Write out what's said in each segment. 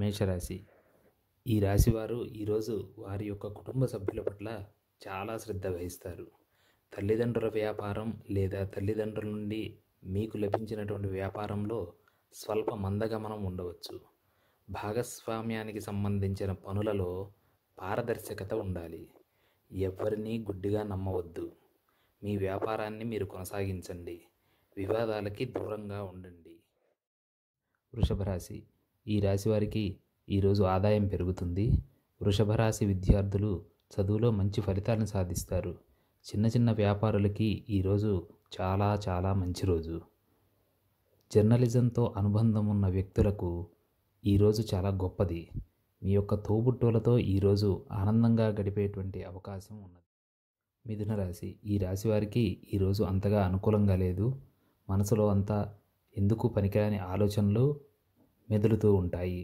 మేషరాశి ఈ రాశివారు ఈరోజు వారి యొక్క కుటుంబ సభ్యుల పట్ల చాలా శ్రద్ధ వహిస్తారు తల్లిదండ్రుల వ్యాపారం లేదా తల్లిదండ్రుల నుండి మీకు లభించినటువంటి వ్యాపారంలో స్వల్ప మందగమనం ఉండవచ్చు భాగస్వామ్యానికి సంబంధించిన పనులలో పారదర్శకత ఉండాలి ఎవరినీ గుడ్డిగా నమ్మవద్దు మీ వ్యాపారాన్ని మీరు కొనసాగించండి వివాదాలకి దూరంగా ఉండండి వృషభ రాశి ఈ రాశివారికి ఈరోజు ఆదాయం పెరుగుతుంది వృషభ రాశి విద్యార్థులు చదువులో మంచి ఫలితాలను సాధిస్తారు చిన్న చిన్న వ్యాపారులకి ఈరోజు చాలా చాలా మంచి రోజు జర్నలిజంతో అనుబంధం ఉన్న వ్యక్తులకు ఈరోజు చాలా గొప్పది మీ యొక్క తోబుట్టులతో ఈరోజు ఆనందంగా గడిపేటువంటి అవకాశం ఉన్నది మిథున రాశి ఈ రాశి వారికి ఈరోజు అంతగా అనుకూలంగా లేదు మనసులో అంతా ఎందుకు పనికిరాని ఆలోచనలు మెదులుతూ ఉంటాయి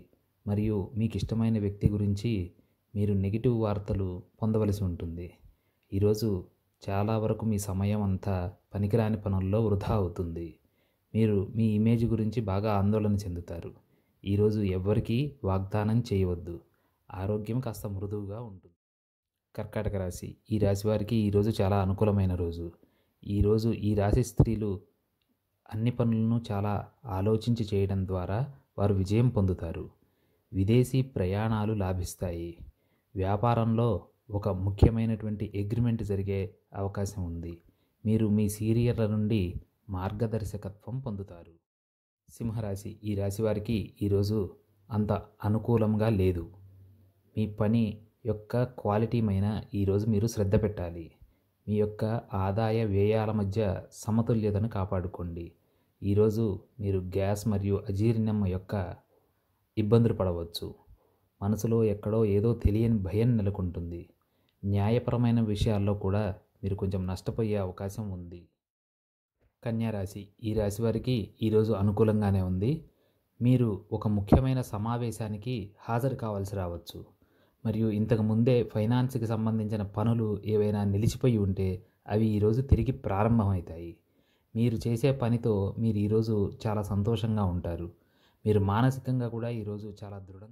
మరియు మీకు ఇష్టమైన వ్యక్తి గురించి మీరు నెగిటివ్ వార్తలు పొందవలసి ఉంటుంది ఈరోజు చాలా వరకు మీ సమయం అంతా పనికిరాని పనుల్లో వృధా అవుతుంది మీరు మీ ఇమేజ్ గురించి బాగా ఆందోళన చెందుతారు ఈరోజు ఎవ్వరికీ వాగ్దానం చేయవద్దు ఆరోగ్యం కాస్త మృదువుగా ఉంటుంది కర్కాటక రాశి ఈ రాశి వారికి ఈరోజు చాలా అనుకూలమైన రోజు ఈరోజు ఈ రాశి స్త్రీలు అన్ని పనులను చాలా ఆలోచించి చేయడం ద్వారా వారు విజయం పొందుతారు విదేశీ ప్రయాణాలు లాభిస్తాయి వ్యాపారంలో ఒక ముఖ్యమైనటువంటి అగ్రిమెంట్ జరిగే అవకాశం ఉంది మీరు మీ సీరియర్ల నుండి మార్గదర్శకత్వం పొందుతారు సింహరాశి ఈ రాశి వారికి ఈరోజు అంత అనుకూలంగా లేదు మీ పని యొక్క క్వాలిటీ పైన ఈరోజు మీరు శ్రద్ధ పెట్టాలి మీ యొక్క ఆదాయ వ్యయాల మధ్య సమతుల్యతను కాపాడుకోండి ఈరోజు మీరు గ్యాస్ మరియు అజీర్ణం యొక్క ఇబ్బందులు పడవచ్చు మనసులో ఎక్కడో ఏదో తెలియని భయం నెలకొంటుంది న్యాయపరమైన విషయాల్లో కూడా మీరు కొంచెం నష్టపోయే అవకాశం ఉంది కన్యారాశి ఈ రాశి వారికి ఈరోజు అనుకూలంగానే ఉంది మీరు ఒక ముఖ్యమైన సమావేశానికి హాజరు కావాల్సి రావచ్చు మరియు ఇంతకు ముందే ఫైనాన్స్కి సంబంధించిన పనులు ఏవైనా నిలిచిపోయి ఉంటే అవి ఈరోజు తిరిగి ప్రారంభమవుతాయి మీరు చేసే పనితో మీరు ఈరోజు చాలా సంతోషంగా ఉంటారు మీరు మానసికంగా కూడా ఈరోజు చాలా దృఢంగా